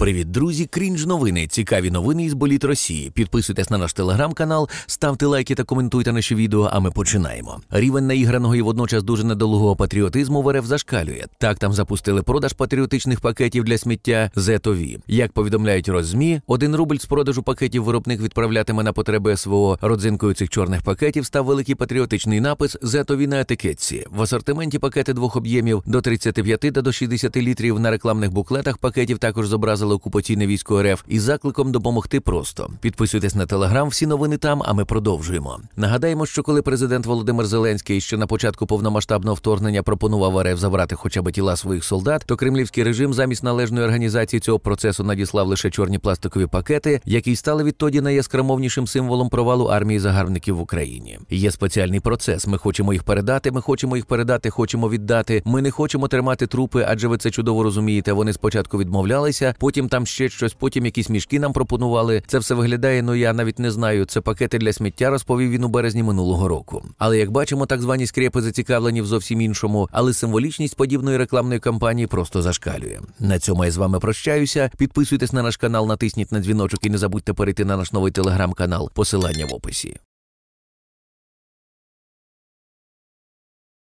Привіт, друзі! Крінж новини. Цікаві новини із боліт Росії. Підписуйтесь на наш телеграм-канал, ставте лайки та коментуйте наші відео. А ми починаємо. Рівень наіграного і водночас дуже недолугого патріотизму в РФ зашкалює. Так там запустили продаж патріотичних пакетів для сміття зетові. Як повідомляють роззмі, один рубль з продажу пакетів виробник відправлятиме на потреби СВО. Родзинкою цих чорних пакетів став великий патріотичний напис Зетові на етикетці. В асортименті пакети двох об'ємів до 35 та до 60 літрів на рекламних буклетах пакетів також зобразили захищали окупаційне військо РФ із закликом допомогти просто. Підписуйтесь на телеграм, всі новини там. А ми продовжуємо. Нагадаємо, що коли президент Володимир Зеленський ще на початку повномасштабного вторгнення пропонував РФ забрати хоча б тіла своїх солдат, то кремлівський режим замість належної організації цього процесу надіслав лише чорні пластикові пакети, які стали відтоді найяскрамовнішим символом провалу армії загарбників в Україні. Є спеціальний процес. Ми хочемо їх передати. Ми хочемо їх передати, хочемо віддати. Ми не хочемо тримати трупи, адже ви це чудово розумієте. Вони спочатку відмовлялися, потім потім там ще щось, потім якісь мішки нам пропонували. Це все виглядає. Ну я навіть не знаю. Це пакети для сміття, розповів він у березні минулого року. Але як бачимо, так звані скрепи зацікавлені в зовсім іншому, але символічність подібної рекламної кампанії просто зашкалює. На цьому я з вами прощаюся. Підписуйтесь на наш канал, натисніть на дзвіночок і не забудьте перейти на наш новий телеграм-канал. Посилання в описі.